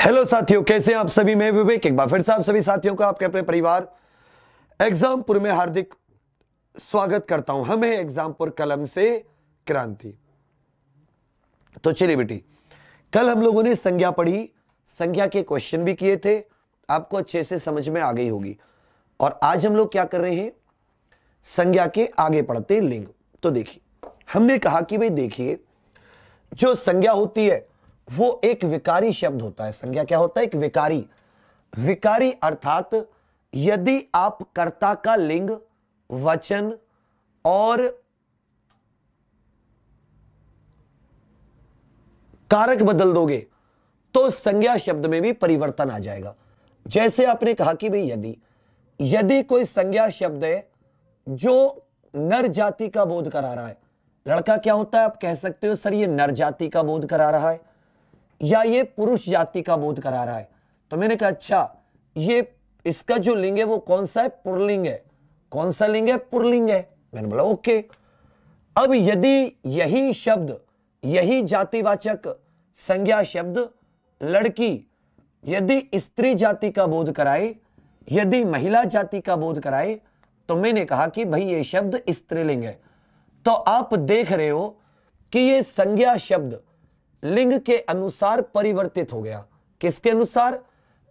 hello साथियों कैसे आप सभी मैं विवेक एक बार फिर से आप सभी साथियों का आपके अपने परिवार एग्जामपुर में हार्दिक स्वागत करता हूं हमें एग्जामपुर कलम से क्रांति तो चलिए बेटी कल हम लोगों ने संज्ञा पढ़ी संज्ञा के क्वेश्चन भी किए थे आपको अच्छे से समझ में आ गई होगी और आज हम लोग क्या कर रहे हैं संज्ञा के आगे पढ़ते लिंग तो देखिए हमने कहा कि भाई देखिए जो संज्ञा होती है वो एक विकारी शब्द होता है संज्ञा क्या होता है एक विकारी विकारी अर्थात यदि आप कर्ता का लिंग वचन और कारक बदल दोगे तो संज्ञा शब्द में भी परिवर्तन आ जाएगा जैसे आपने कहा कि भाई यदि यदि कोई संज्ञा शब्द है जो नर जाति का बोध करा रहा है लड़का क्या होता है आप कह सकते हो सर ये नर जाति का बोध करा रहा है या ये पुरुष जाति का बोध करा रहा है तो मैंने कहा अच्छा ये इसका जो लिंग है वो कौन सा है पुरलिंग है कौन सा लिंग है पुरलिंग है मैंने बोला ओके अब यदि यही शब्द यही जातिवाचक संज्ञा शब्द लड़की यदि स्त्री जाति का बोध कराए यदि महिला जाति का बोध कराए तो मैंने कहा कि भाई ये शब्द स्त्रीलिंग है तो आप देख रहे हो कि ये संज्ञा शब्द लिंग के अनुसार परिवर्तित हो गया किसके अनुसार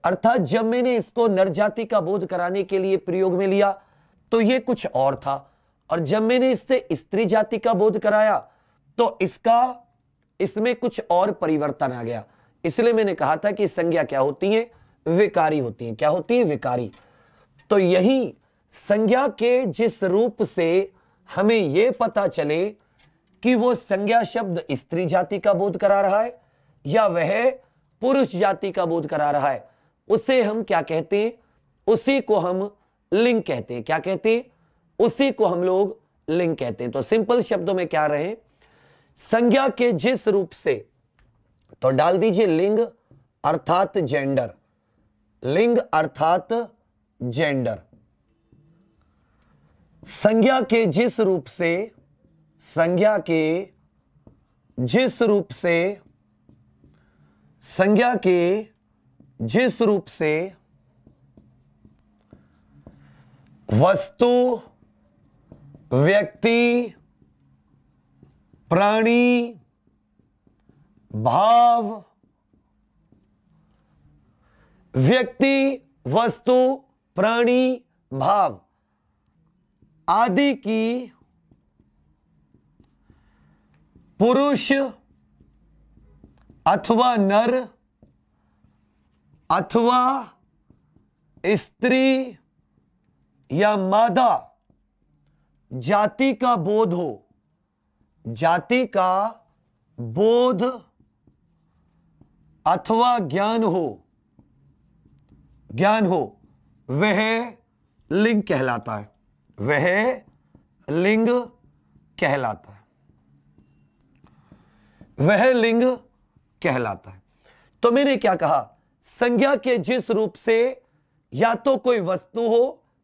अर्थात जब मैंने इसको नरजाति का बोध कराने के लिए प्रयोग में लिया तो यह कुछ और था और जब मैंने इससे स्त्री जाति का बोध कराया तो इसका इसमें कुछ और परिवर्तन आ गया इसलिए मैंने कहा था कि संज्ञा क्या होती है विकारी होती है क्या होती है विकारी तो यही संज्ञा के जिस रूप से हमें यह पता चले कि वो संज्ञा शब्द स्त्री जाति का बोध करा रहा है या वह पुरुष जाति का बोध करा रहा है उसे हम क्या कहते हैं उसी को हम लिंग कहते हैं क्या कहते हैं उसी को हम लोग लिंग कहते हैं तो सिंपल शब्दों में क्या रहे संज्ञा के जिस रूप से तो डाल दीजिए लिंग अर्थात जेंडर लिंग अर्थात जेंडर संज्ञा के जिस रूप से संज्ञा के जिस रूप से संज्ञा के जिस रूप से वस्तु व्यक्ति प्राणी भाव व्यक्ति वस्तु प्राणी भाव आदि की पुरुष अथवा नर अथवा स्त्री या मादा जाति का बोध हो जाति का बोध अथवा ज्ञान हो ज्ञान हो वह लिंग कहलाता है वह लिंग कहलाता है वह लिंग कहलाता है तो मैंने क्या कहा संज्ञा के जिस रूप से या तो कोई वस्तु हो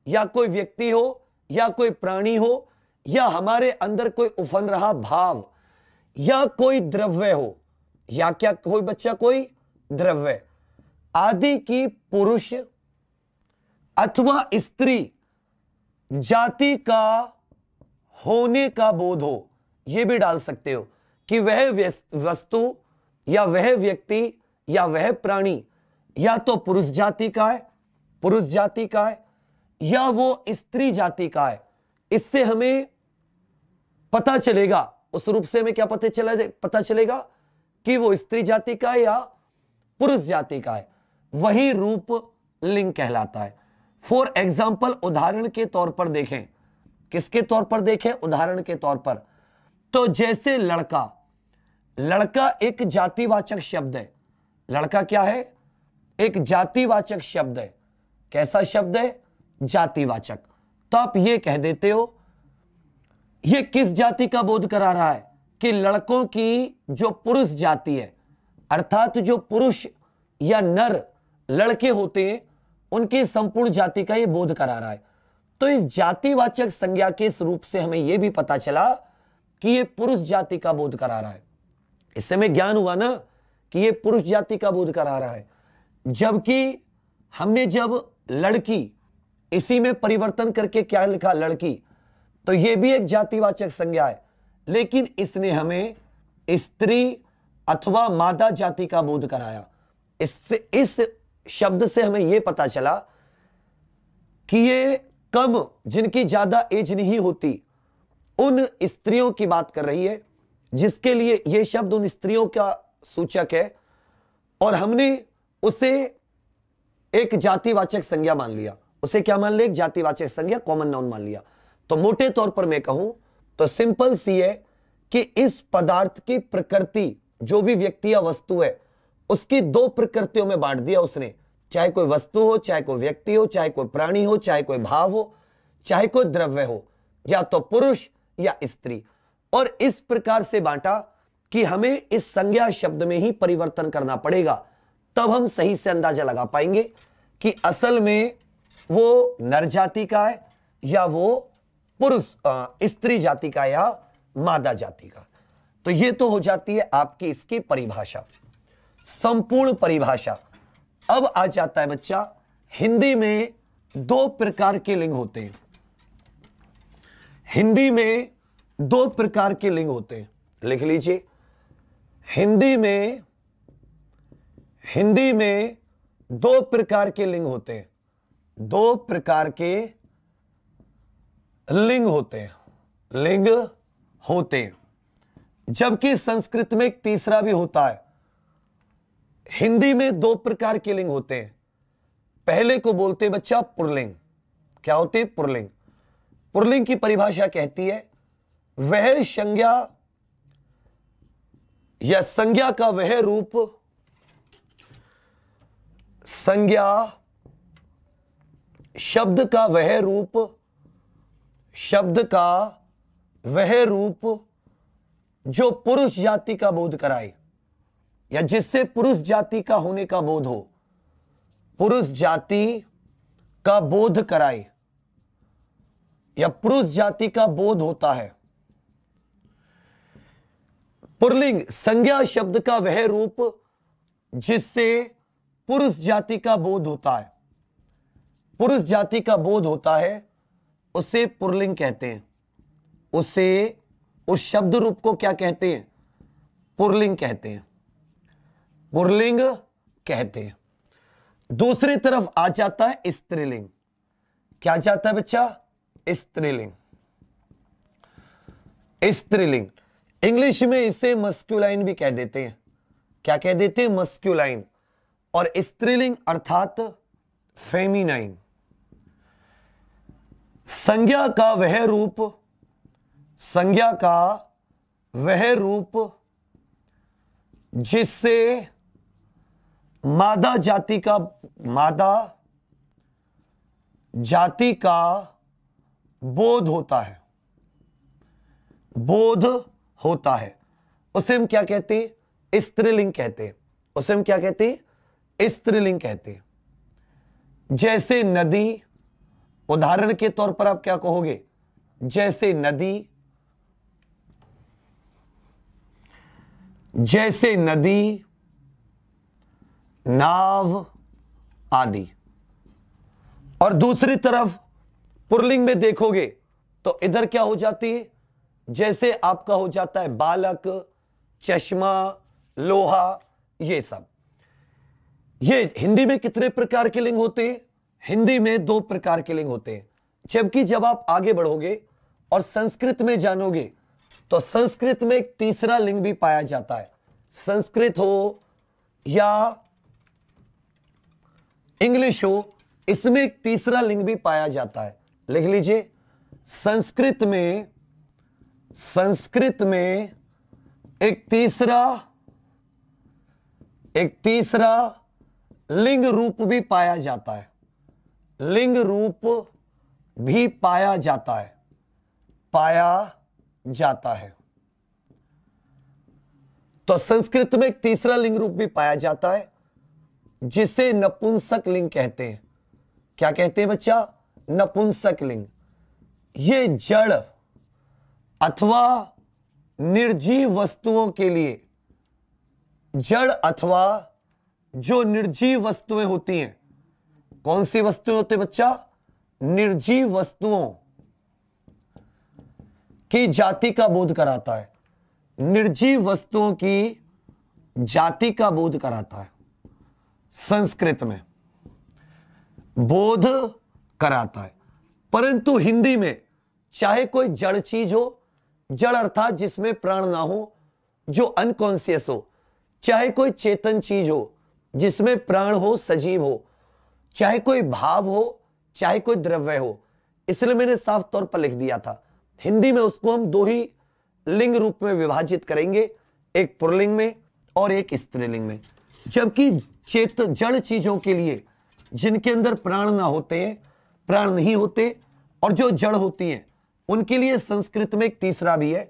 या कोई व्यक्ति हो या कोई प्राणी हो या हमारे अंदर कोई उफन रहा भाव या कोई द्रव्य हो या क्या कोई बच्चा कोई द्रव्य आदि की पुरुष अथवा स्त्री जाति का होने का बोध हो यह भी डाल सकते हो कि वह वस्तु या वह व्यक्ति या वह प्राणी या तो पुरुष जाति का है पुरुष जाति का है या वो स्त्री जाति का है इससे हमें पता चलेगा उस रूप से हमें क्या पता चला पता चलेगा कि वो स्त्री जाति का है या पुरुष जाति का है वही रूप लिंग कहलाता है फॉर एग्जाम्पल उदाहरण के तौर पर देखें किसके तौर पर देखें उदाहरण के तौर पर तो जैसे लड़का लड़का एक जातिवाचक शब्द है लड़का क्या है एक जातिवाचक शब्द है कैसा शब्द है जातिवाचक तो आप यह कह देते हो यह किस जाति का बोध करा रहा है कि लड़कों की जो पुरुष जाति है अर्थात जो पुरुष या नर लड़के होते हैं उनकी संपूर्ण जाति का यह बोध करा रहा है तो इस जातिवाचक संज्ञा के रूप से हमें यह भी पता चला कि यह पुरुष जाति का बोध करा रहा है इससे समय ज्ञान हुआ ना कि ये पुरुष जाति का बोध करा रहा है जबकि हमने जब लड़की इसी में परिवर्तन करके क्या लिखा लड़की तो ये भी एक जातिवाचक संज्ञा है लेकिन इसने हमें स्त्री अथवा मादा जाति का बोध कराया इससे इस शब्द से हमें यह पता चला कि ये कम जिनकी ज्यादा एज नहीं होती उन स्त्रियों की बात कर रही है जिसके लिए यह शब्द उन स्त्रियों का सूचक है और हमने उसे एक जातिवाचक संज्ञा मान लिया उसे क्या मान लिया एक जातिवाचक संज्ञा कॉमन नाउन मान लिया तो मोटे तौर पर मैं कहूं तो सिंपल सी है कि इस पदार्थ की प्रकृति जो भी व्यक्ति या वस्तु है उसकी दो प्रकृतियों में बांट दिया उसने चाहे कोई वस्तु हो चाहे कोई व्यक्ति हो चाहे कोई प्राणी हो चाहे कोई भाव हो चाहे कोई द्रव्य हो या तो पुरुष या स्त्री और इस प्रकार से बांटा कि हमें इस संज्ञा शब्द में ही परिवर्तन करना पड़ेगा तब हम सही से अंदाजा लगा पाएंगे कि असल में वो नर जाति का है या वो पुरुष स्त्री जाति का या मादा जाति का तो ये तो हो जाती है आपकी इसकी परिभाषा संपूर्ण परिभाषा अब आ जाता है बच्चा हिंदी में दो प्रकार के लिंग होते हैं हिंदी में दो प्रकार के लिंग होते हैं लिख लीजिए हिंदी में हिंदी में दो प्रकार के लिंग होते हैं दो प्रकार के लिंग होते हैं लिंग होते हैं जबकि संस्कृत में एक तीसरा भी होता है हिंदी में दो प्रकार के लिंग होते हैं पहले को बोलते बच्चा पुरलिंग क्या होते पुरलिंग पुरलिंग की परिभाषा कहती है वह संज्ञा या संज्ञा का वह रूप संज्ञा शब्द का वह रूप शब्द का वह रूप जो पुरुष जाति का बोध कराए या जिससे पुरुष जाति का होने का बोध हो पुरुष जाति का बोध कराए या पुरुष जाति का बोध होता है पुरलिंग संज्ञा शब्द का वह रूप जिससे पुरुष जाति का बोध होता है पुरुष जाति का बोध होता है उसे पुरलिंग कहते हैं उसे उस शब्द रूप को क्या कहते हैं पुरलिंग कहते हैं पुरलिंग कहते हैं दूसरी तरफ आ जाता है स्त्रीलिंग क्या जाता है बच्चा स्त्रीलिंग स्त्रीलिंग इंग्लिश में इसे मस्क्यूलाइन भी कह देते हैं क्या कह देते हैं मस्क्यूलाइन और स्त्रीलिंग अर्थात फेमिनाइन संज्ञा का वह रूप संज्ञा का वह रूप जिससे मादा जाति का मादा जाति का बोध होता है बोध होता है उसे हम क्या कहते हैं स्त्रीलिंग कहते हैं उसे हम क्या कहते हैं स्त्रीलिंग कहते हैं जैसे नदी उदाहरण के तौर पर आप क्या कहोगे जैसे नदी जैसे नदी नाव आदि और दूसरी तरफ पुरलिंग में देखोगे तो इधर क्या हो जाती है जैसे आपका हो जाता है बालक चश्मा लोहा ये सब ये हिंदी में कितने प्रकार के लिंग होते हैं हिंदी में दो प्रकार के लिंग होते हैं जबकि जब आप आगे बढ़ोगे और संस्कृत में जानोगे तो संस्कृत में एक तीसरा लिंग भी पाया जाता है संस्कृत हो या इंग्लिश हो इसमें एक तीसरा लिंग भी पाया जाता है लिख लीजिए संस्कृत में संस्कृत में एक तीसरा एक तीसरा लिंग रूप भी पाया जाता है लिंग रूप भी पाया जाता है पाया जाता है तो संस्कृत में एक तीसरा लिंग रूप भी पाया जाता है जिसे नपुंसक लिंग कहते हैं क्या कहते हैं बच्चा नपुंसक लिंग ये जड़ अथवा निर्जीव वस्तुओं के लिए जड़ अथवा जो निर्जीव वस्तुएं होती हैं कौन सी वस्तुएं होती बच्चा निर्जीव वस्तुओं की जाति का बोध कराता है निर्जीव वस्तुओं की जाति का बोध कराता है संस्कृत में बोध कराता है परंतु हिंदी में चाहे कोई जड़ चीज हो जड़ अर्थात जिसमें प्राण ना हो जो अनकॉन्सियस हो चाहे कोई चेतन चीज हो जिसमें प्राण हो सजीव हो चाहे कोई भाव हो चाहे कोई द्रव्य हो इसलिए मैंने साफ तौर पर लिख दिया था हिंदी में उसको हम दो ही लिंग रूप में विभाजित करेंगे एक पुरलिंग में और एक स्त्रीलिंग में जबकि चेत जड़ चीजों के लिए जिनके अंदर प्राण ना होते हैं प्राण नहीं होते और जो जड़ होती हैं उनके लिए संस्कृत में एक तीसरा भी है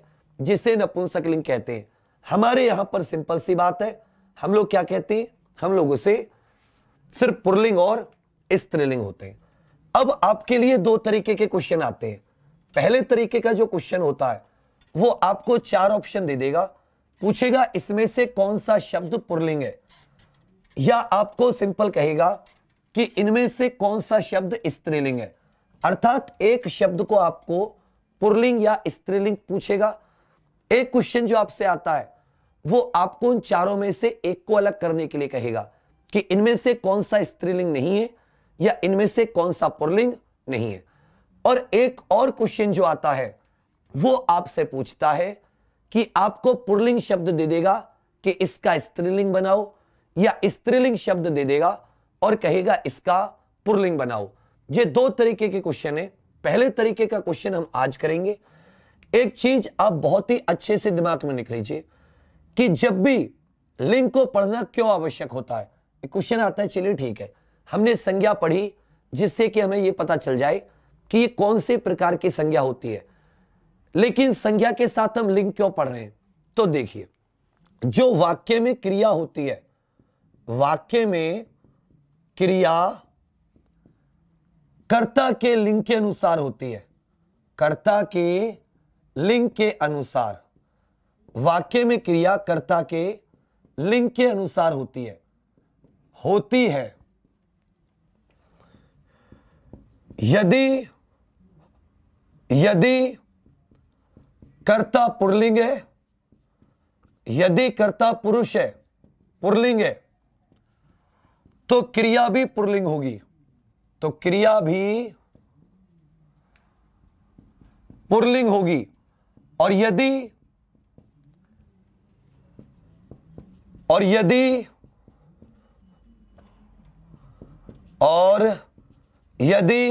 जिसे नपुंसकलिंग कहते हैं हमारे यहां पर सिंपल सी बात है हम लोग क्या कहते हैं हम लोग उसे सिर्फ पुरलिंग और स्त्रीलिंग होते हैं अब आपके लिए दो तरीके के क्वेश्चन आते हैं पहले तरीके का जो क्वेश्चन होता है वो आपको चार ऑप्शन दे देगा पूछेगा इसमें से कौन सा शब्द पुरलिंग है या आपको सिंपल कहेगा कि इनमें से कौन सा शब्द स्त्रीलिंग है अर्थात एक शब्द को आपको पुरलिंग या स्त्रीलिंग पूछेगा एक क्वेश्चन जो आपसे आता है वो आपको उन चारों में से एक को अलग करने के लिए कहेगा कि इनमें से कौन सा स्त्रीलिंग नहीं है या इनमें से कौन सा पुरलिंग नहीं है और एक और क्वेश्चन जो आता है वो आपसे पूछता है कि आपको पुरलिंग शब्द दे देगा कि इसका स्त्रीलिंग बनाओ या स्त्रीलिंग शब्द दे देगा और कहेगा इसका पुरलिंग बनाओ ये दो तरीके के क्वेश्चन है पहले तरीके का क्वेश्चन हम आज करेंगे एक चीज आप बहुत ही अच्छे से दिमाग में लिख लीजिए कि जब भी लिंग को पढ़ना क्यों आवश्यक होता है क्वेश्चन आता है चलिए ठीक है हमने संज्ञा पढ़ी जिससे कि हमें यह पता चल जाए कि ये कौन से प्रकार की संज्ञा होती है लेकिन संज्ञा के साथ हम लिंग क्यों पढ़ रहे हैं तो देखिए जो वाक्य में क्रिया होती है वाक्य में क्रिया कर्ता के लिंग के अनुसार होती है कर्ता के लिंग के अनुसार वाक्य में क्रिया कर्ता के लिंग के अनुसार होती है होती है यदि यदि कर्ता पुरलिंग है यदि कर्ता पुरुष है पुरलिंग है तो क्रिया भी पुरलिंग होगी तो क्रिया भी पुरलिंग होगी और यदि और यदि और यदि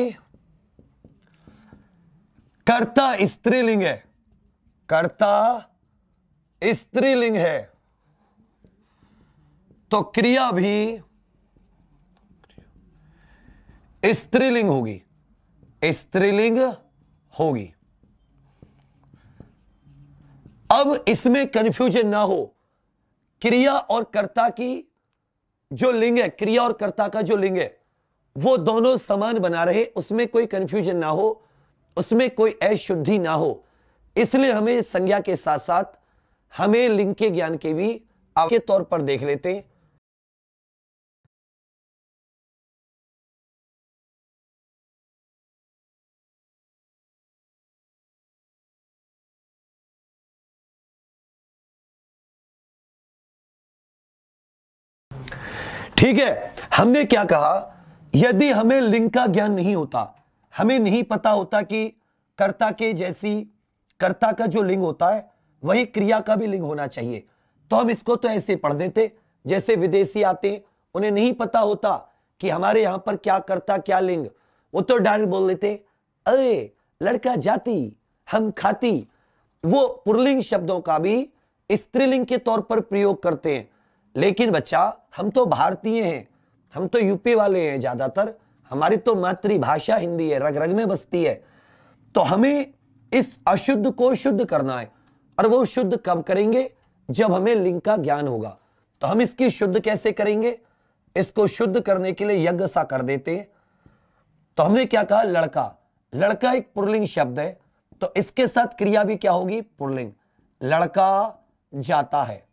कर्ता स्त्रीलिंग है कर्ता स्त्रीलिंग है तो क्रिया भी स्त्रीलिंग होगी स्त्रीलिंग होगी अब इसमें कंफ्यूजन ना हो क्रिया और कर्ता की जो लिंग है क्रिया और कर्ता का जो लिंग है वो दोनों समान बना रहे उसमें कोई कंफ्यूजन ना हो उसमें कोई अशुद्धि ना हो इसलिए हमें संज्ञा के साथ साथ हमें लिंग के ज्ञान के भी आपके तौर पर देख लेते हैं ठीक है हमने क्या कहा यदि हमें लिंग का ज्ञान नहीं होता हमें नहीं पता होता कि कर्ता के जैसी कर्ता का जो लिंग होता है वही क्रिया का भी लिंग होना चाहिए तो हम इसको तो ऐसे पढ़ देते जैसे विदेशी आते उन्हें नहीं पता होता कि हमारे यहां पर क्या करता क्या लिंग वो तो डायरेक्ट बोल देते अरे लड़का जाती हम खाती वो पुरलिंग शब्दों का भी स्त्रीलिंग के तौर पर प्रयोग करते हैं लेकिन बच्चा हम तो भारतीय हैं हम तो यूपी वाले हैं ज़्यादातर हमारी तो मातृभाषा हिंदी है रग रग में बसती है तो हमें इस अशुद्ध को शुद्ध करना है और वो शुद्ध कब करेंगे जब हमें लिंग का ज्ञान होगा तो हम इसकी शुद्ध कैसे करेंगे इसको शुद्ध करने के लिए यज्ञ सा कर देते हैं तो हमने क्या कहा लड़का लड़का एक पुरलिंग शब्द है तो इसके साथ क्रिया भी क्या होगी पुरलिंग लड़का जाता है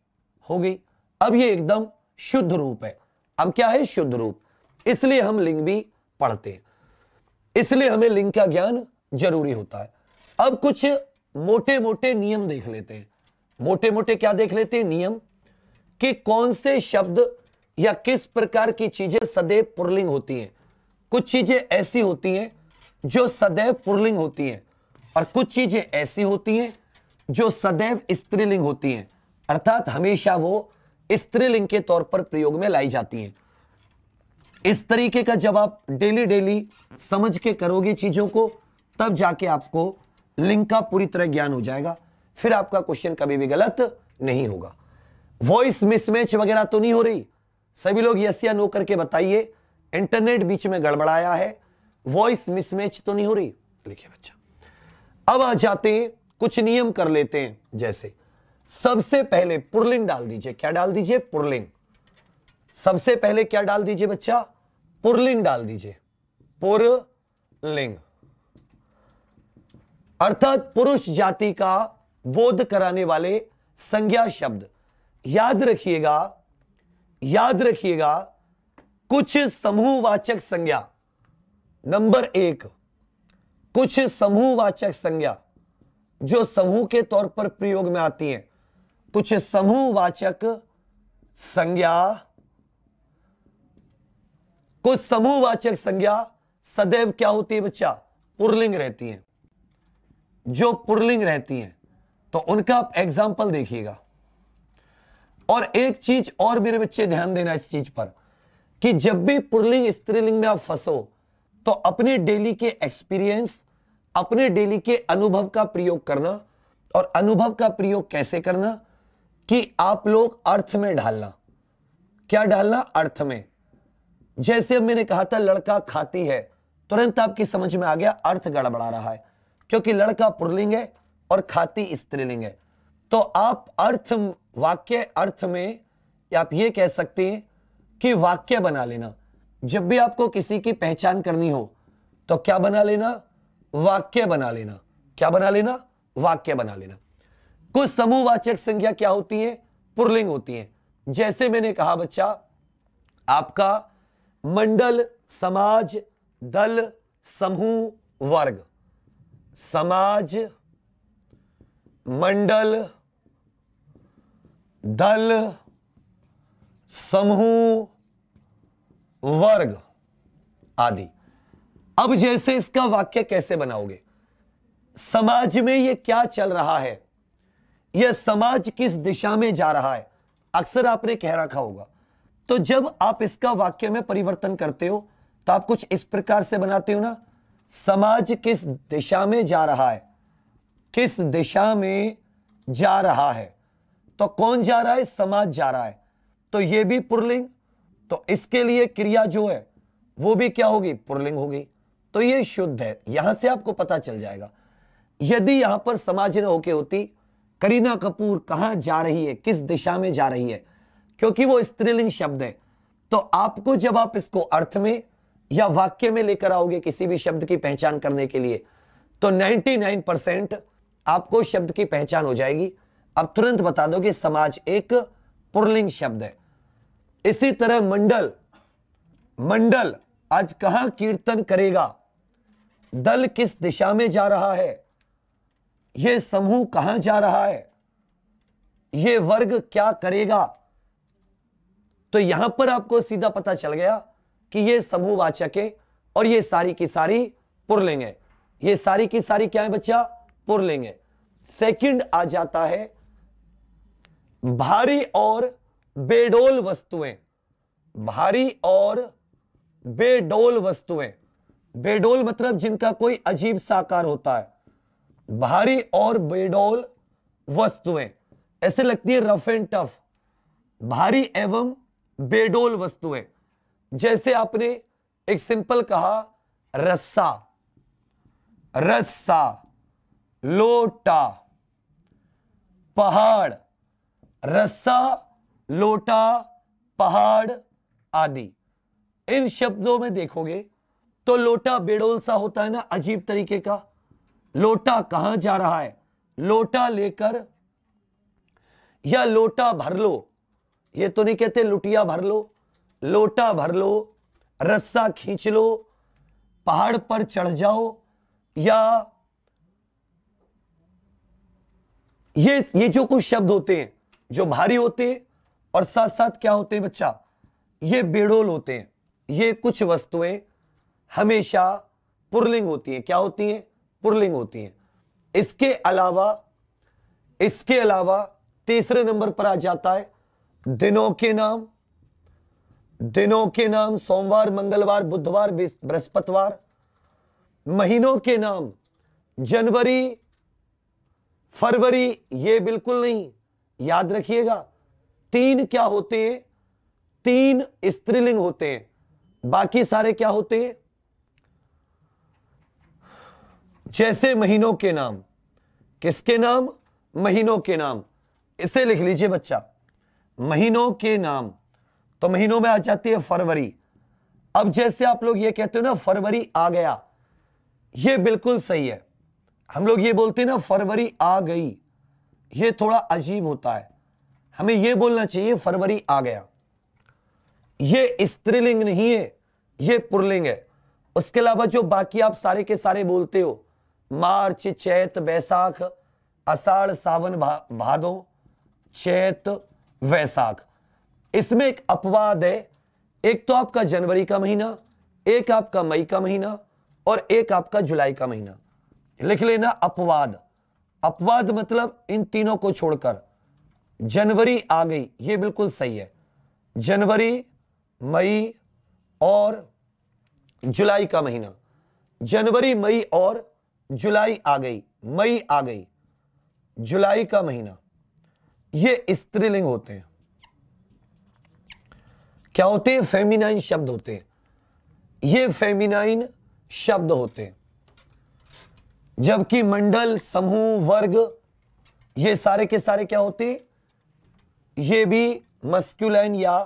होगी अब ये एकदम शुद्ध रूप है अब क्या है शुद्ध रूप इसलिए हम लिंग भी पढ़ते हैं इसलिए हमें लिंग का ज्ञान जरूरी होता है अब कुछ मोटे मोटे नियम देख लेते हैं मोटे मोटे क्या देख लेते हैं नियम कि कौन से शब्द या किस प्रकार की चीजें सदैव पुरलिंग होती हैं कुछ चीजें ऐसी होती हैं जो सदैव पुरलिंग होती हैं और कुछ चीजें ऐसी होती हैं जो सदैव स्त्रीलिंग होती हैं अर्थात हमेशा वो स्त्रीलिंग के तौर पर प्रयोग में लाई जाती हैं इस तरीके का जब आप डेली डेली समझ के करोगे चीजों को तब जाके आपको लिंग का पूरी तरह ज्ञान हो जाएगा फिर आपका क्वेश्चन कभी भी गलत नहीं होगा वॉइस मिसमैच वगैरह तो नहीं हो रही सभी लोग यस या नो करके बताइए इंटरनेट बीच में गड़बड़ाया है वॉइस मिसमैच तो नहीं हो रही लिखिए बच्चा अब आ जाते हैं कुछ नियम कर लेते हैं जैसे सबसे पहले पुरलिंग डाल दीजिए क्या डाल दीजिए पुरलिंग सबसे पहले क्या डाल दीजिए बच्चा पुरलिंग डाल दीजिए पुरलिंग अर्थात पुरुष जाति का बोध कराने वाले संज्ञा शब्द याद रखिएगा याद रखिएगा कुछ समूहवाचक संज्ञा नंबर एक कुछ समूहवाचक संज्ञा जो समूह के तौर पर प्रयोग में आती हैं कुछ समूहवाचक संज्ञा कुछ समूहवाचक संज्ञा सदैव क्या होती है बच्चा पुरलिंग रहती है जो पुरलिंग रहती है तो उनका आप एग्जाम्पल देखिएगा और एक चीज और मेरे बच्चे ध्यान देना इस चीज पर कि जब भी पुरलिंग स्त्रीलिंग में आप फंसो तो अपने डेली के एक्सपीरियंस अपने डेली के अनुभव का प्रयोग करना और अनुभव का प्रयोग कैसे करना कि आप लोग अर्थ में ढालना क्या ढालना अर्थ में जैसे अब मैंने कहा था लड़का खाती है तुरंत आपकी समझ में आ गया अर्थ गड़बड़ा रहा है क्योंकि लड़का पुरलिंग है और खाती स्त्रीलिंग है तो आप अर्थ वाक्य अर्थ में आप ये कह सकते हैं कि वाक्य बना लेना जब भी आपको किसी की पहचान करनी हो तो क्या बना लेना वाक्य बना लेना क्या बना लेना वाक्य बना लेना कुछ समूहवाचक संज्ञा क्या होती है पुरलिंग होती है जैसे मैंने कहा बच्चा आपका मंडल समाज दल समूह वर्ग समाज मंडल दल समूह वर्ग आदि अब जैसे इसका वाक्य कैसे बनाओगे समाज में यह क्या चल रहा है यह समाज किस दिशा में जा रहा है अक्सर आपने कह रखा होगा तो जब आप इसका वाक्य में परिवर्तन करते हो तो आप कुछ इस प्रकार से बनाते हो ना समाज किस दिशा में जा रहा है किस दिशा में जा रहा है तो कौन जा रहा है समाज जा रहा है तो यह भी पुरलिंग तो इसके लिए क्रिया जो है वो भी क्या होगी पुरलिंग होगी तो यह शुद्ध है यहां से आपको पता चल जाएगा यदि यहां पर समाज न होके होती करीना कपूर कहां जा रही है किस दिशा में जा रही है क्योंकि वो स्त्रीलिंग शब्द है तो आपको जब आप इसको अर्थ में या वाक्य में लेकर आओगे किसी भी शब्द की पहचान करने के लिए तो 99 परसेंट आपको शब्द की पहचान हो जाएगी अब तुरंत बता दो कि समाज एक पुरलिंग शब्द है इसी तरह मंडल मंडल आज कहां कीर्तन करेगा दल किस दिशा में जा रहा है ये समूह कहां जा रहा है ये वर्ग क्या करेगा तो यहां पर आपको सीधा पता चल गया कि ये वाचक है और ये सारी की सारी पुरलिंग है ये सारी की सारी क्या है बच्चा पुरलिंग है सेकंड आ जाता है भारी और बेडोल वस्तुएं भारी और बेडोल वस्तुएं बेडोल मतलब जिनका कोई अजीब साकार होता है भारी और बेडोल वस्तुएं ऐसे लगती है रफ एंड टफ भारी एवं बेडोल वस्तुएं जैसे आपने एक सिंपल कहा रस्सा रस्सा लोटा पहाड़ रस्सा लोटा पहाड़ आदि इन शब्दों में देखोगे तो लोटा बेडोल सा होता है ना अजीब तरीके का लोटा कहां जा रहा है लोटा लेकर या लोटा भर लो ये तो नहीं कहते लुटिया भर लो लोटा भर लो रस्सा खींच लो पहाड़ पर चढ़ जाओ या ये ये जो कुछ शब्द होते हैं जो भारी होते हैं और साथ साथ क्या होते हैं बच्चा ये बेडोल होते हैं ये कुछ वस्तुएं हमेशा पुरलिंग होती हैं क्या होती हैं पुरलिंग होती हैं इसके अलावा इसके अलावा तीसरे नंबर पर आ जाता है दिनों के नाम दिनों के नाम सोमवार मंगलवार बुधवार बृहस्पतिवार महीनों के नाम जनवरी फरवरी ये बिल्कुल नहीं याद रखिएगा तीन क्या होते हैं तीन स्त्रीलिंग होते हैं बाकी सारे क्या होते हैं जैसे महीनों के नाम किसके नाम महीनों के नाम इसे लिख लीजिए बच्चा महीनों के नाम तो महीनों में आ जाती है फरवरी अब जैसे आप लोग ये कहते हो ना फरवरी आ गया ये बिल्कुल सही है हम लोग ये बोलते हैं ना फरवरी आ गई ये थोड़ा अजीब होता है हमें ये बोलना चाहिए फरवरी आ गया ये स्त्रीलिंग नहीं है ये पुरलिंग है उसके अलावा जो बाकी आप सारे के सारे बोलते हो मार्च चैत वैसाख अषाढ़ सावन भा, भादो चैत वैसाख इसमें एक अपवाद है एक तो आपका जनवरी का महीना एक आपका मई का महीना और एक आपका जुलाई का महीना लिख लेना अपवाद अपवाद मतलब इन तीनों को छोड़कर जनवरी आ गई ये बिल्कुल सही है जनवरी मई और जुलाई का महीना जनवरी मई और जुलाई आ गई मई आ गई जुलाई का महीना ये स्त्रीलिंग होते हैं क्या होते हैं फेमिनाइन शब्द होते हैं ये फेमिनाइन शब्द होते हैं जबकि मंडल समूह वर्ग ये सारे के सारे क्या होते हैं ये भी मस्क्यूलाइन या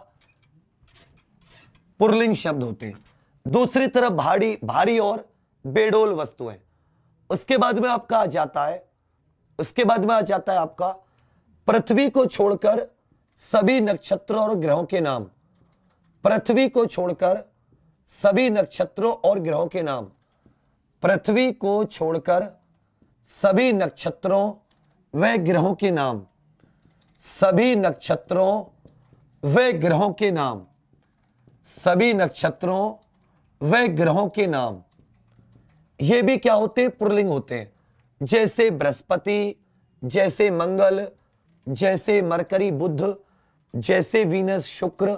पुरलिंग शब्द होते हैं दूसरी तरफ भारी भारी और बेडोल वस्तुएं उसके बाद में आपका आ जाता है उसके बाद में आ जाता है आपका पृथ्वी को छोड़कर सभी नक्षत्रों और ग्रहों के नाम पृथ्वी को छोड़कर सभी नक्षत्रों और ग्रहों के नाम पृथ्वी को छोड़कर सभी नक्षत्रों व ग्रहों के नाम सभी नक्षत्रों व ग्रहों के नाम सभी नक्षत्रों व ग्रहों के नाम ये भी क्या होते हैं पुरलिंग होते हैं जैसे बृहस्पति जैसे मंगल जैसे मरकरी बुद्ध जैसे वीनस शुक्र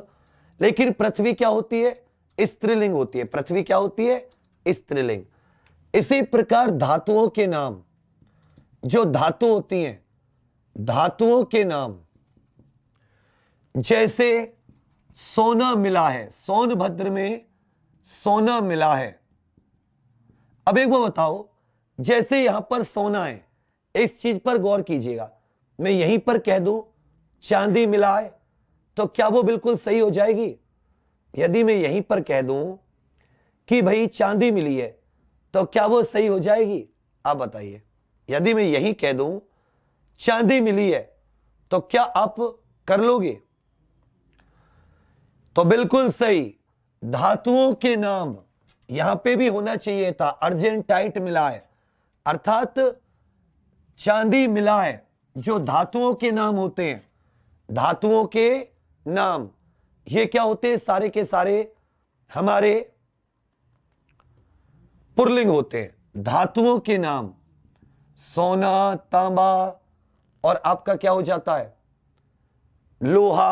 लेकिन पृथ्वी क्या होती है स्त्रीलिंग होती है पृथ्वी क्या होती है स्त्रीलिंग इसी प्रकार धातुओं के नाम जो धातु होती हैं धातुओं के नाम जैसे सोना मिला है सोनभद्र में सोना मिला है अब एक बार बताओ जैसे यहां पर सोना है इस चीज पर गौर कीजिएगा मैं यहीं पर कह दूं चांदी मिलाए तो क्या वो बिल्कुल सही हो जाएगी यदि मैं यहीं पर कह दूं कि भाई चांदी मिली है तो क्या वो सही हो जाएगी आप बताइए यदि मैं यही कह दूं चांदी मिली है तो क्या आप कर लोगे तो बिल्कुल सही धातुओं के नाम यहां पे भी होना चाहिए था अर्जेंटाइट मिलाए अर्थात चांदी मिलाए जो धातुओं के नाम होते हैं धातुओं के नाम ये क्या होते हैं सारे के सारे हमारे पुरलिंग होते हैं धातुओं के नाम सोना तांबा और आपका क्या हो जाता है लोहा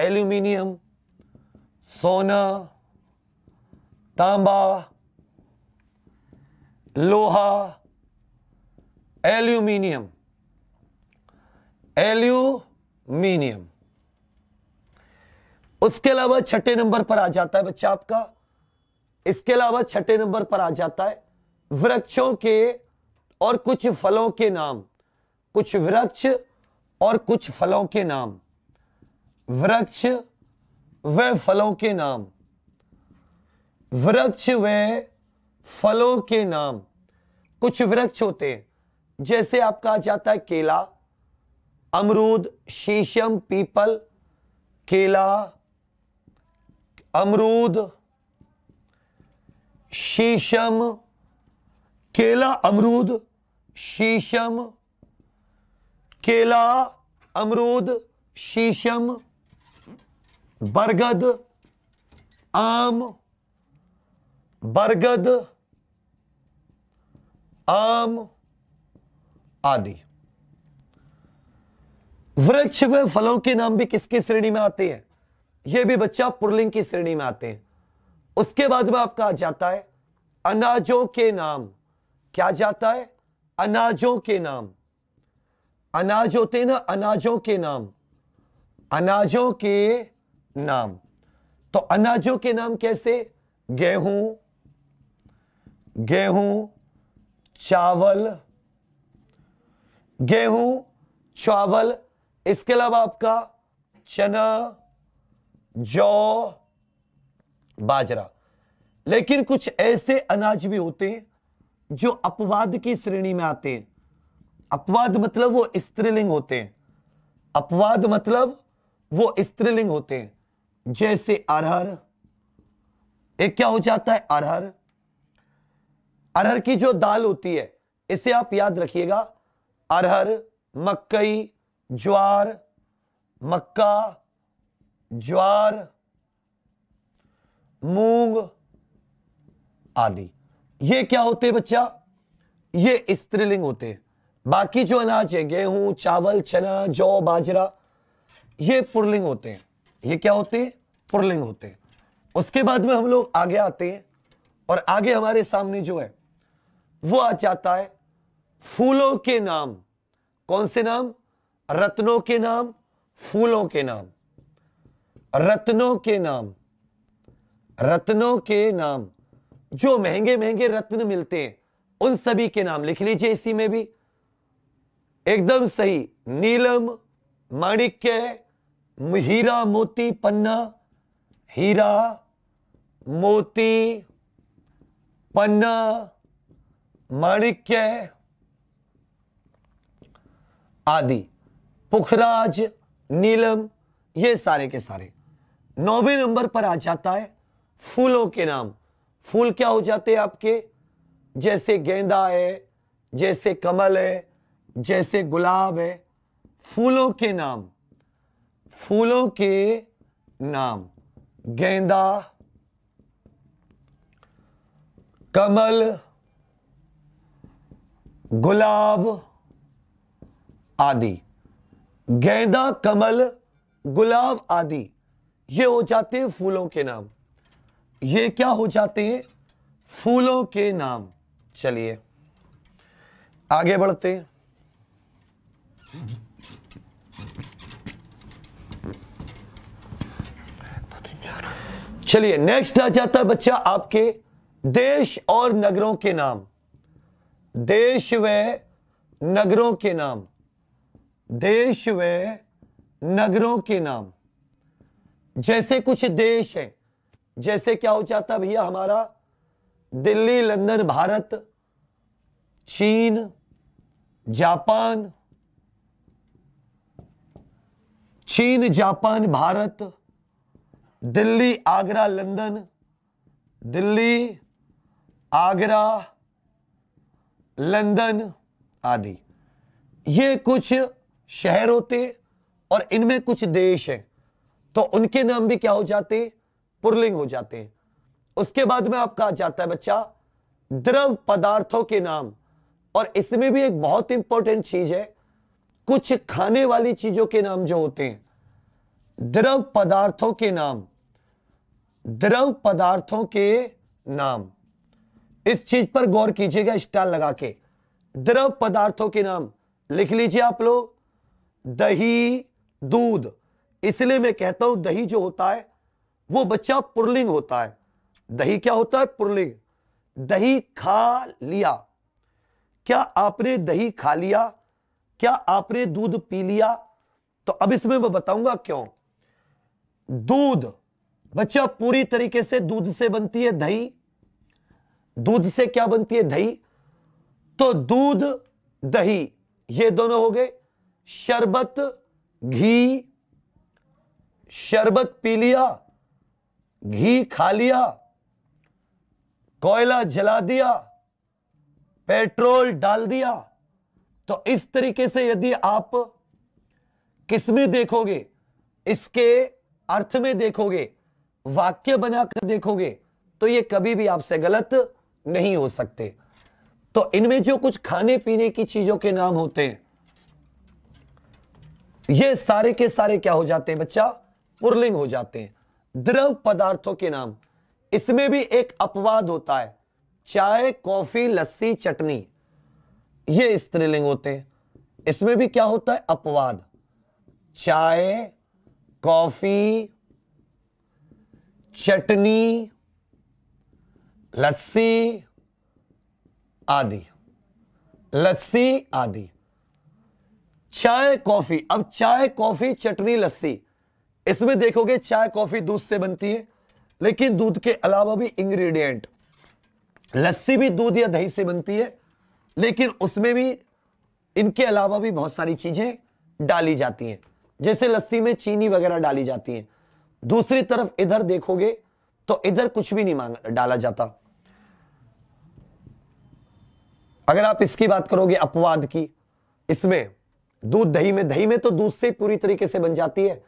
एल्यूमिनियम सोना तांबा लोहा एल्यूमिनियम एल्यूमिनियम उसके अलावा छठे नंबर पर आ जाता है बच्चा आपका इसके अलावा छठे नंबर पर आ जाता है वृक्षों के और कुछ फलों के नाम कुछ वृक्ष और कुछ फलों के नाम वृक्ष व फलों के नाम वृक्ष व फलों के नाम कुछ वृक्ष होते हैं जैसे आपका जाता है केला अमरूद शीशम पीपल केला अमरूद शीशम केला अमरूद शीशम केला अमरूद शीशम बरगद आम बरगद आम आदि वृक्ष व फलों के नाम भी किसकी श्रेणी में आते हैं यह भी बच्चा पुरलिंग की श्रेणी में आते हैं उसके बाद में आपका आ जाता है अनाजों के नाम क्या जाता है अनाजों के नाम अनाज होते हैं ना अनाजों के नाम अनाजों के नाम तो अनाजों के नाम कैसे गेहूं गेहूं चावल गेहूं चावल इसके अलावा आपका चना जौ बाजरा लेकिन कुछ ऐसे अनाज भी होते हैं जो अपवाद की श्रेणी में आते हैं अपवाद मतलब वो स्त्रीलिंग होते हैं अपवाद मतलब वो स्त्रीलिंग होते हैं जैसे अरहर एक क्या हो जाता है अरहर अरहर की जो दाल होती है इसे आप याद रखिएगा अरहर मकई ज्वार मक्का ज्वार मूंग आदि ये क्या होते बच्चा ये स्त्रीलिंग होते हैं बाकी जो अनाज है गेहूं चावल चना जौ बाजरा ये पुरलिंग होते हैं ये क्या होते हैं पुरलिंग होते हैं उसके बाद में हम लोग आगे आते हैं और आगे हमारे सामने जो है वो आ जाता है फूलों के नाम कौन से नाम रत्नों के नाम फूलों के नाम रत्नों के नाम रत्नों के नाम जो महंगे महंगे रत्न मिलते हैं उन सभी के नाम लिख लीजिए इसी में भी एकदम सही नीलम माणिक्य हीरा मोती पन्ना हीरा मोती पन्ना माणिक्य आदि पुखराज नीलम ये सारे के सारे नौवे नंबर पर आ जाता है फूलों के नाम फूल क्या हो जाते हैं आपके जैसे गेंदा है जैसे कमल है जैसे गुलाब है फूलों के नाम फूलों के नाम गेंदा कमल गुलाब आदि गेंदा कमल गुलाब आदि ये हो जाते हैं फूलों के नाम ये क्या हो जाते हैं फूलों के नाम चलिए आगे बढ़ते हैं चलिए नेक्स्ट आ जाता है बच्चा आपके देश और नगरों के नाम देश व नगरों के नाम देश व नगरों के नाम जैसे कुछ देश हैं जैसे क्या हो जाता भैया हमारा दिल्ली लंदन भारत चीन जापान चीन Japan Bharat Delhi Agra London Delhi Agra London आदि ये कुछ शहर होते और इनमें कुछ देश हैं तो उनके नाम भी क्या हो जाते पुरलिंग हो जाते हैं उसके बाद में आपका आ जाता है बच्चा द्रव पदार्थों के नाम और इसमें भी एक बहुत इंपॉर्टेंट चीज है कुछ खाने वाली चीजों के नाम जो होते हैं द्रव पदार्थों के नाम द्रव पदार्थों के नाम इस चीज पर गौर कीजिएगा स्टार लगा के द्रव पदार्थों के नाम लिख लीजिए आप लोग दही दूध इसलिए मैं कहता हूं दही जो होता है वो बच्चा पुरलिंग होता है दही क्या होता है पुरलिंग दही खा लिया क्या आपने दही खा लिया क्या आपने दूध पी लिया तो अब इसमें मैं बताऊंगा क्यों दूध बच्चा पूरी तरीके से दूध से बनती है दही दूध से क्या बनती है दही तो दूध दही ये दोनों हो गए शरबत घी शरबत पी लिया घी खा लिया कोयला जला दिया पेट्रोल डाल दिया तो इस तरीके से यदि आप किसमें देखोगे इसके अर्थ में देखोगे वाक्य बनाकर देखोगे तो ये कभी भी आपसे गलत नहीं हो सकते तो इनमें जो कुछ खाने पीने की चीजों के नाम होते हैं ये सारे के सारे क्या हो जाते हैं बच्चा पुरलिंग हो जाते हैं द्रव पदार्थों के नाम इसमें भी एक अपवाद होता है चाय कॉफी लस्सी चटनी ये स्त्रीलिंग होते हैं इसमें भी क्या होता है अपवाद चाय कॉफी चटनी लस्सी आदि लस्सी आदि चाय कॉफी अब चाय कॉफी चटनी लस्सी इसमें देखोगे चाय कॉफी दूध से बनती है लेकिन दूध के अलावा भी इंग्रेडिएंट लस्सी भी दूध या दही से बनती है लेकिन उसमें भी इनके अलावा भी बहुत सारी चीजें डाली जाती हैं जैसे लस्सी में चीनी वगैरह डाली जाती है दूसरी तरफ इधर देखोगे तो इधर कुछ भी नहीं मांग डाला जाता अगर आप इसकी बात करोगे अपवाद की इसमें दूध दही में दही में तो दूध से पूरी तरीके से बन जाती है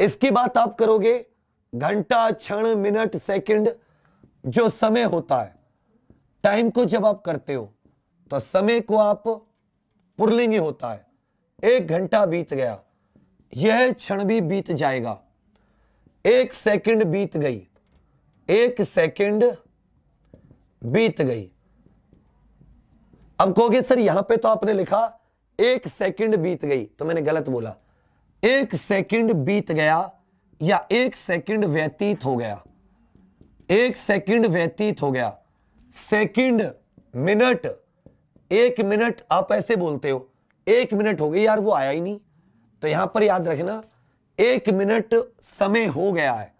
इसकी बात आप करोगे घंटा क्षण मिनट सेकंड जो समय होता है टाइम को जब आप करते हो तो समय को आप पुरलिंग होता है एक घंटा बीत गया यह क्षण भी बीत जाएगा एक सेकंड बीत गई एक सेकंड बीत गई अब कहोगे सर यहां पे तो आपने लिखा एक सेकंड बीत गई तो मैंने गलत बोला एक सेकंड बीत गया या एक सेकंड व्यतीत हो गया एक सेकंड व्यतीत हो गया सेकंड मिनट एक मिनट आप ऐसे बोलते हो एक मिनट हो गई यार वो आया ही नहीं तो यहां पर याद रखना एक मिनट समय हो गया है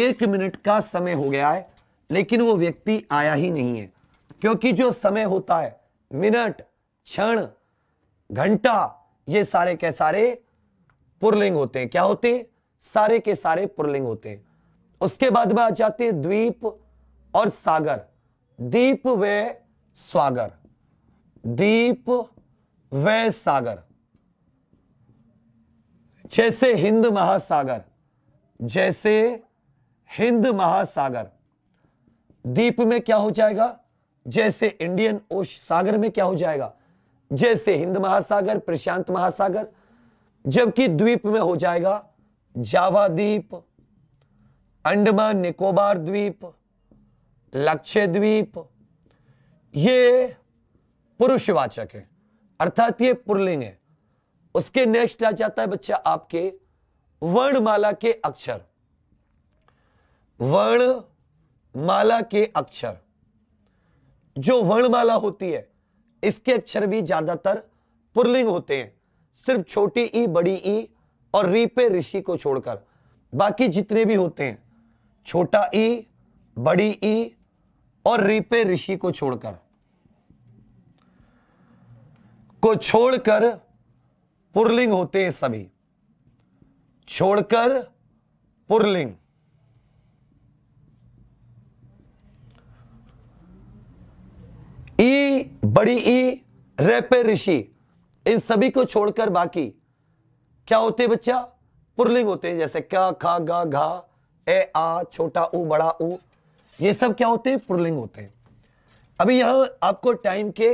एक मिनट का समय हो गया है लेकिन वो व्यक्ति आया ही नहीं है क्योंकि जो समय होता है मिनट क्षण घंटा ये सारे के सारे पुरलिंग होते हैं क्या होते हैं सारे के सारे पुरलिंग होते हैं उसके बाद में आ जाते हैं द्वीप और सागर दीप व स्वागर दीप व सागर जैसे हिंद महासागर जैसे हिंद महासागर दीप में क्या हो जाएगा जैसे इंडियन ओश सागर में क्या हो जाएगा जैसे हिंद महासागर प्रशांत महासागर जबकि द्वीप में हो जाएगा जावा द्वीप अंडमान निकोबार द्वीप लक्षद्वीप ये पुरुषवाचक है अर्थात ये पुरलिंग है उसके नेक्स्ट आ जाता है बच्चा आपके वर्णमाला के अक्षर वर्णमाला के अक्षर जो वर्णमाला होती है इसके अक्षर भी ज्यादातर पुरलिंग होते हैं सिर्फ छोटी ई बड़ी ई और री पे ऋषि को छोड़कर बाकी जितने भी होते हैं छोटा ई बड़ी ई और री पे ऋषि को छोड़कर को छोड़कर पुरलिंग होते हैं सभी छोड़कर पुरलिंग ई बड़ी ई रेपे ऋषि इन सभी को छोड़कर बाकी क्या होते हैं बच्चा पुरलिंग होते हैं जैसे क्या खा गा घा ए आ छोटा ऊ बड़ा ऊ ये सब क्या होते हैं पुरलिंग होते हैं अभी यहाँ आपको टाइम के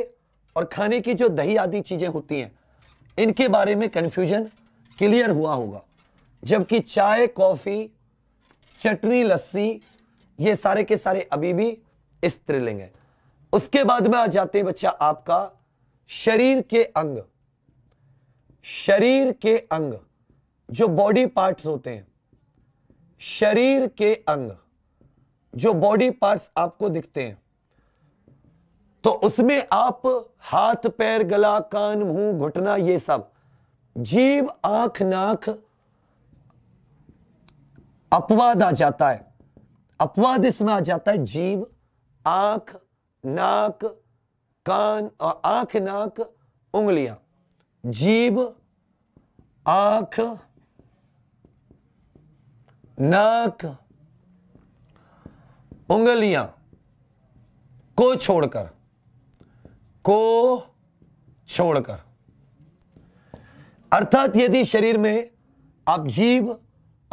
और खाने की जो दही आदि चीज़ें होती हैं इनके बारे में कन्फ्यूजन क्लियर हुआ होगा जबकि चाय कॉफ़ी चटनी लस्सी ये सारे के सारे अभी भी स्त्रीलिंग है उसके बाद में आ जाते हैं बच्चा आपका शरीर के अंग शरीर के अंग जो बॉडी पार्ट्स होते हैं शरीर के अंग जो बॉडी पार्ट्स आपको दिखते हैं तो उसमें आप हाथ पैर गला कान मुंह घुटना ये सब जीव आंख नाक अपवाद आ जाता है अपवाद इसमें आ जाता है जीव आंख नाक कान और आंख नाक उंगलियां जीव आंख नाक उंगलियां को छोड़कर को छोड़कर अर्थात यदि शरीर में आप जीव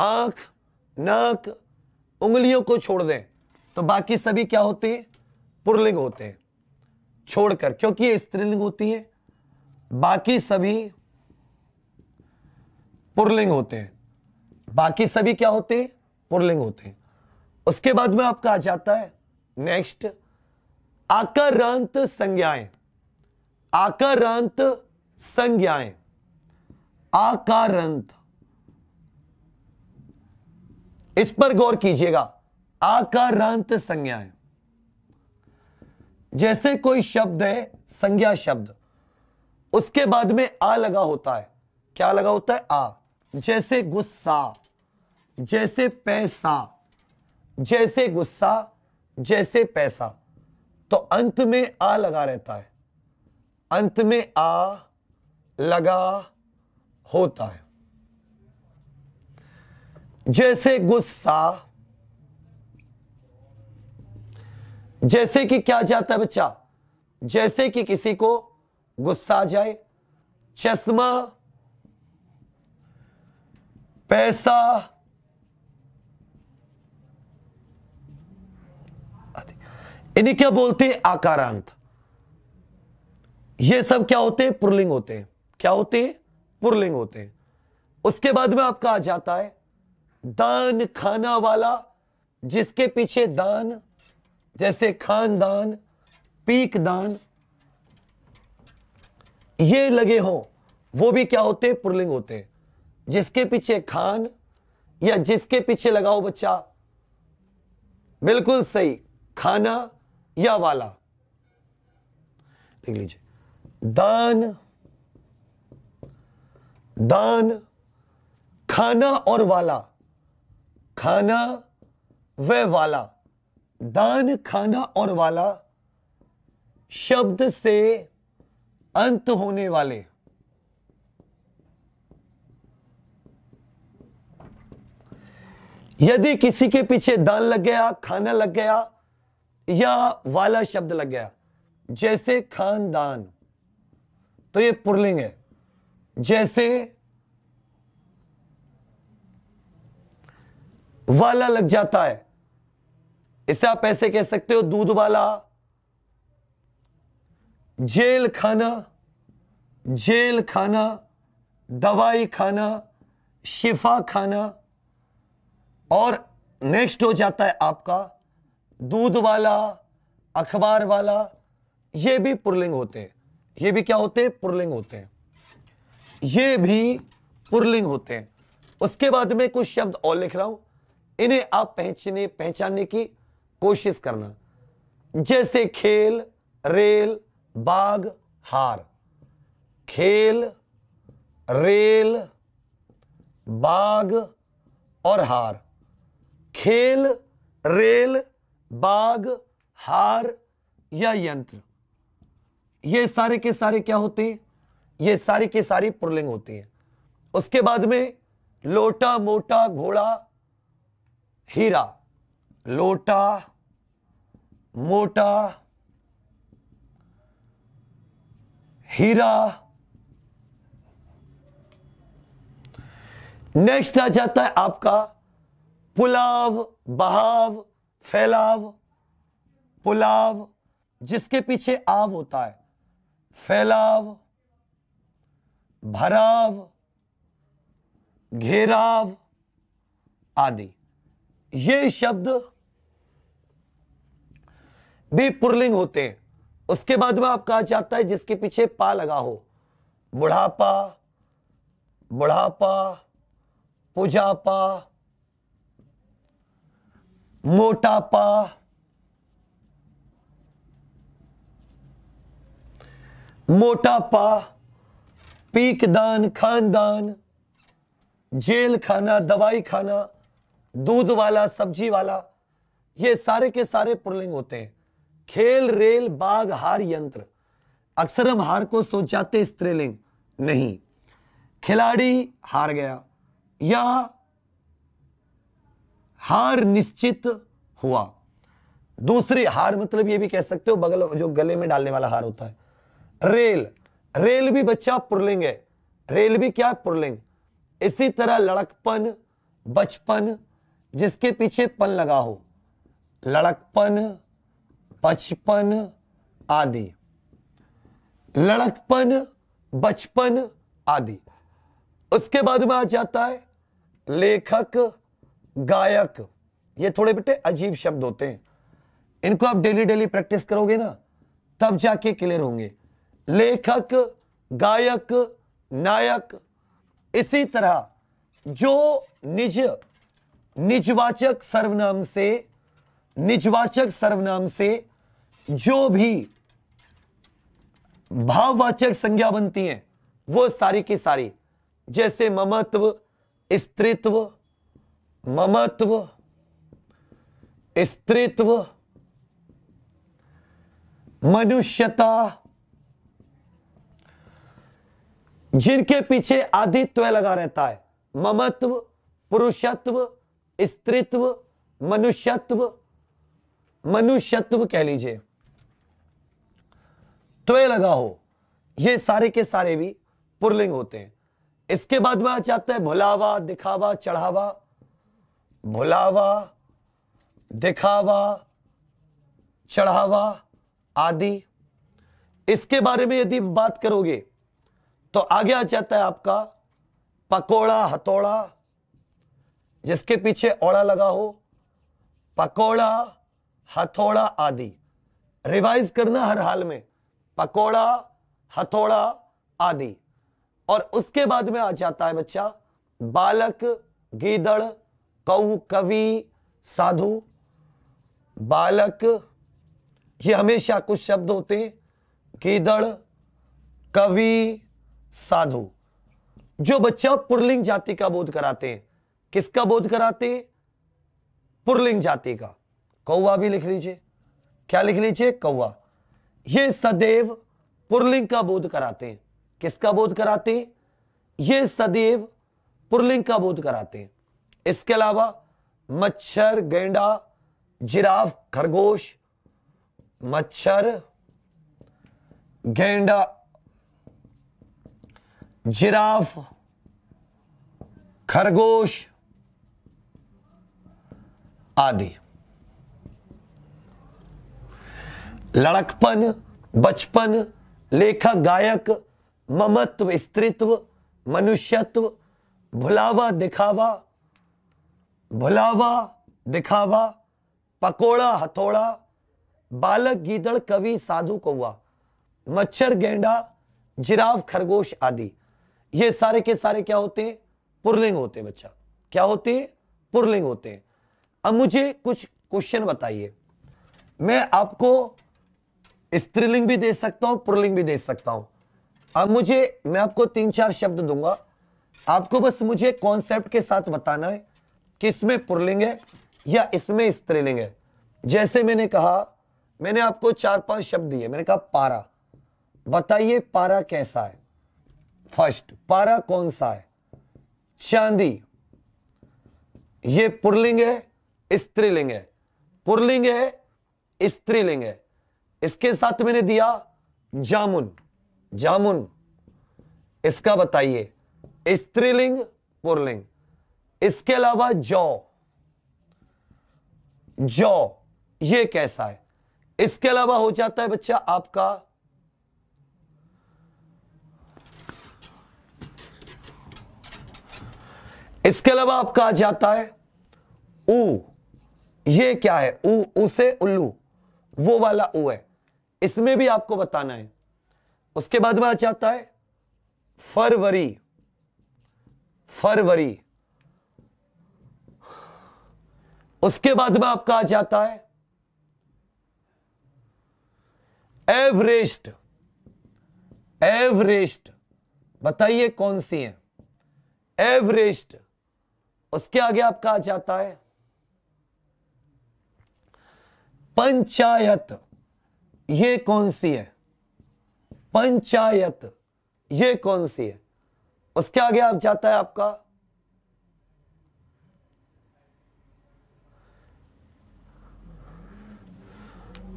आंख नाक उंगलियों को छोड़ दें तो बाकी सभी क्या होते हैं पुरलिंग होते हैं छोड़कर क्योंकि ये स्त्रीलिंग होती है बाकी सभी पुरलिंग होते हैं बाकी सभी क्या होते हैं पुरलिंग होते हैं उसके बाद में आपका आ जाता है नेक्स्ट आकारांत संज्ञाएं आकारांत संज्ञाएं आकारंत इस पर गौर कीजिएगा आकारांत संज्ञाएं जैसे कोई शब्द है संज्ञा शब्द उसके बाद में आ लगा होता है क्या लगा होता है आ जैसे गुस्सा जैसे पैसा जैसे गुस्सा जैसे पैसा तो अंत में आ लगा रहता है अंत में आ लगा होता है जैसे गुस्सा जैसे कि क्या जाता है बच्चा जैसे कि किसी को गुस्सा आ जाए चश्मा पैसा इन्हें क्या बोलते हैं आकारांत ये सब क्या होते हैं पुरलिंग होते हैं क्या होते हैं पुरलिंग होते हैं उसके बाद में आपका आ जाता है दान खाना वाला जिसके पीछे दान जैसे खानदान पीक दान ये लगे हों वो भी क्या होते हैं पुरलिंग होते हैं जिसके पीछे खान या जिसके पीछे लगाओ बच्चा बिल्कुल सही खाना या वाला लिख लीजिए दान दान खाना और वाला खाना व वाला दान खाना और वाला शब्द से अंत होने वाले यदि किसी के पीछे दान लग गया खाना लग गया या वाला शब्द लग गया जैसे खानदान तो ये पुरलिंग है जैसे वाला लग जाता है इसे आप ऐसे कह सकते हो दूध वाला जेल खाना जेल खाना दवाई खाना शिफा खाना और नेक्स्ट हो जाता है आपका दूध वाला अखबार वाला ये भी पुरलिंग होते हैं ये भी क्या होते हैं पुरलिंग होते हैं ये भी पुरलिंग होते हैं उसके बाद में कुछ शब्द और लिख रहा हूं इन्हें आप पहचाने पहचानने की कोशिश करना जैसे खेल रेल बाग हार खेल रेल बाग और हार खेल रेल बाग हार या यंत्र ये सारे के सारे क्या होते हैं ये सारे के सारी पुरलिंग होती है उसके बाद में लोटा मोटा घोड़ा हीरा लोटा मोटा हीरा नेक्स्ट आ जाता है आपका पुलाव बहाव फैलाव पुलाव जिसके पीछे आव होता है फैलाव भराव घेराव आदि ये शब्द भी पुरलिंग होते हैं उसके बाद में आप कहा जाता है जिसके पीछे पा लगा हो बुढ़ापा बुढ़ापा पुजापा मोटापा मोटापा पीकदान खानदान जेल खाना दवाई खाना दूध वाला सब्जी वाला ये सारे के सारे पुरलिंग होते हैं खेल रेल बाघ हार यंत्र अक्सर हम हार को सोचाते स्त्रीलिंग नहीं खिलाड़ी हार गया या हार निश्चित हुआ दूसरी हार मतलब ये भी कह सकते हो बगल जो गले में डालने वाला हार होता है रेल रेल भी बच्चा पुरलिंग है रेल भी क्या पुरलिंग इसी तरह लड़कपन बचपन जिसके पीछे पन लगा हो लड़कपन बचपन आदि लड़कपन बचपन आदि उसके बाद में आ जाता है लेखक गायक ये थोड़े बेटे अजीब शब्द होते हैं इनको आप डेली डेली प्रैक्टिस करोगे ना तब जाके क्लियर होंगे लेखक गायक नायक इसी तरह जो निज निजवाचक सर्वनाम से निजवाचक सर्वनाम से जो भी भाववाचक संज्ञा बनती हैं वो सारी की सारी जैसे ममत्व स्त्रीत्व ममत्व स्त्रीत्व मनुष्यता जिनके पीछे आदित्व लगा रहता है ममत्व पुरुषत्व स्त्रीत्व मनुष्यत्व मनुष्यत्व कह लीजिए त्वे लगा हो ये सारे के सारे भी पुरलिंग होते हैं इसके बाद में आ जाता है भुलावा दिखावा चढ़ावा भुलावा दिखावा चढ़ावा आदि इसके बारे में यदि बात करोगे तो आगे आ जाता है आपका पकोड़ा हथौड़ा जिसके पीछे ओड़ा लगा हो पकोड़ा हथौड़ा आदि रिवाइज करना हर हाल में पकोड़ा हथौड़ा आदि और उसके बाद में आ जाता है बच्चा बालक गीदड़ कऊ कवि साधु बालक ये हमेशा कुछ शब्द होते हैं गीदड़ कवि साधु जो बच्चा पुरलिंग जाति का बोध कराते हैं किसका बोध कराते हैं पुरलिंग जाति का कौआ भी लिख लीजिए क्या लिख लीजिए कौआ ये सदैव पुरलिंग का बोध कराते हैं किसका बोध कराते हैं ये सदैव पुरलिंग का बोध कराते हैं इसके अलावा मच्छर गेंडा जिराफ खरगोश मच्छर गेंडा जिराफ खरगोश आदि लड़कपन बचपन लेखक गायक ममत्व स्त्रित्व मनुष्यत्व भुलावा दिखावा भुलावा दिखावा पकोड़ा हथौड़ा बालक गीदड़ कवि साधु कौआ मच्छर गेंडा जिराफ खरगोश आदि ये सारे के सारे क्या होते हैं पुरलिंग होते हैं बच्चा क्या होते हैं पुरलिंग होते हैं अब मुझे कुछ क्वेश्चन बताइए मैं आपको स्त्रीलिंग भी दे सकता हूं पुरलिंग भी दे सकता हूं अब मुझे मैं आपको तीन चार शब्द दूंगा आपको बस मुझे कॉन्सेप्ट के साथ बताना है कि इसमें पुरलिंग है या इसमें स्त्रीलिंग है जैसे मैंने कहा मैंने आपको चार पांच शब्द दिए मैंने कहा पारा बताइए पारा कैसा है फर्स्ट पारा कौन सा है चांदी ये पुरलिंग है स्त्रीलिंग है पुरलिंग है स्त्रीलिंग है इसके साथ मैंने दिया जामुन जामुन इसका बताइए स्त्रीलिंग पुरलिंग इसके अलावा जौ जौ ये कैसा है इसके अलावा हो जाता है बच्चा आपका इसके अलावा आपका आ जाता है ऊ ये क्या है ऊ उसे उल्लू वो वाला ऊ है इसमें भी आपको बताना है उसके बाद में आ जाता है फरवरी फरवरी उसके बाद में आपका आ जाता है एवरेस्ट एवरेस्ट बताइए कौन सी है एवरेस्ट उसके आगे आपका आ जाता है पंचायत ये कौन सी है पंचायत ये कौन सी है उसके आगे आप जाता है आपका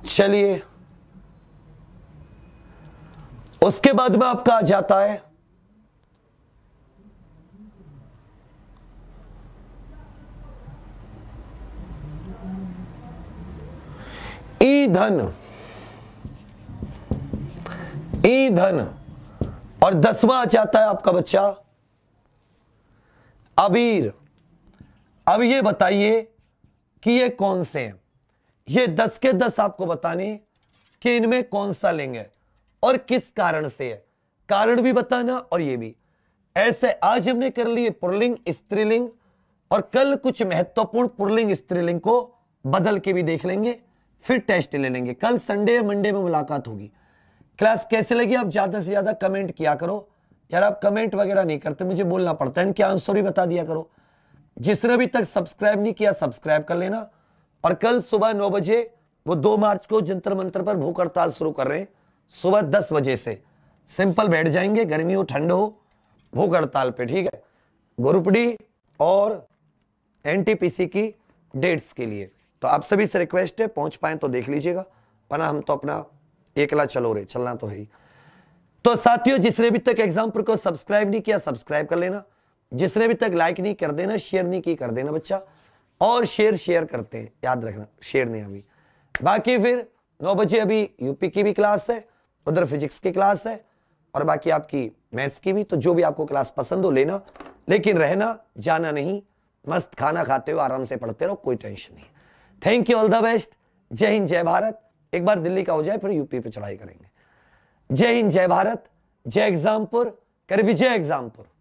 चलिए उसके बाद में आपका आ जाता है धन धन और दसवा चाहता है आपका बच्चा अबीर अब ये बताइए कि ये कौन से हैं ये दस के दस आपको बताने कि इनमें कौन सा लेंगे और किस कारण से है कारण भी बताना और ये भी ऐसे आज हमने कर लिए पुरलिंग स्त्रीलिंग और कल कुछ महत्वपूर्ण पुरलिंग स्त्रीलिंग को बदल के भी देख लेंगे फिर टेस्ट ले लेंगे कल संडे मंडे में मुलाकात होगी क्लास कैसे लगी आप ज़्यादा से ज़्यादा कमेंट किया करो यार आप कमेंट वगैरह नहीं करते मुझे बोलना पड़ता है इनके आंसर भी बता दिया करो जिसने अभी तक सब्सक्राइब नहीं किया सब्सक्राइब कर लेना और कल सुबह नौ बजे वो दो मार्च को जंतर मंत्र पर भूख हड़ताल शुरू कर रहे हैं सुबह दस बजे से सिंपल बैठ जाएंगे गर्मी हो ठंड हो भूख हड़ताल पे ठीक है गुरुपड़ी और एनटीपीसी की डेट्स के लिए तो आप सभी से रिक्वेस्ट है पहुंच पाए तो देख लीजिएगा वरना हम तो अपना एकला चलो रे चलना तो है तो साथियों जिसने भी तक एग्जाम को सब्सक्राइब नहीं किया सब्सक्राइब कर लेना जिसने भी तक लाइक नहीं कर देना शेयर नहीं की कर देना बच्चा और शेयर शेयर करते हैं याद रखना शेयर नहीं अभी बाकी फिर नौ बजे अभी यूपी की भी क्लास है उधर फिजिक्स की क्लास है और बाकी आपकी मैथ्स की भी तो जो भी आपको क्लास पसंद हो लेना लेकिन रहना जाना नहीं मस्त खाना खाते हो आराम से पढ़ते रहो कोई टेंशन नहीं thank you all the best जय हिंद जय भारत एक बार दिल्ली का हो जाए फिर यूपी पे चढ़ाई करेंगे जय हिंद जय भारत जय एग्जामपुर कर विजय एग्जामपुर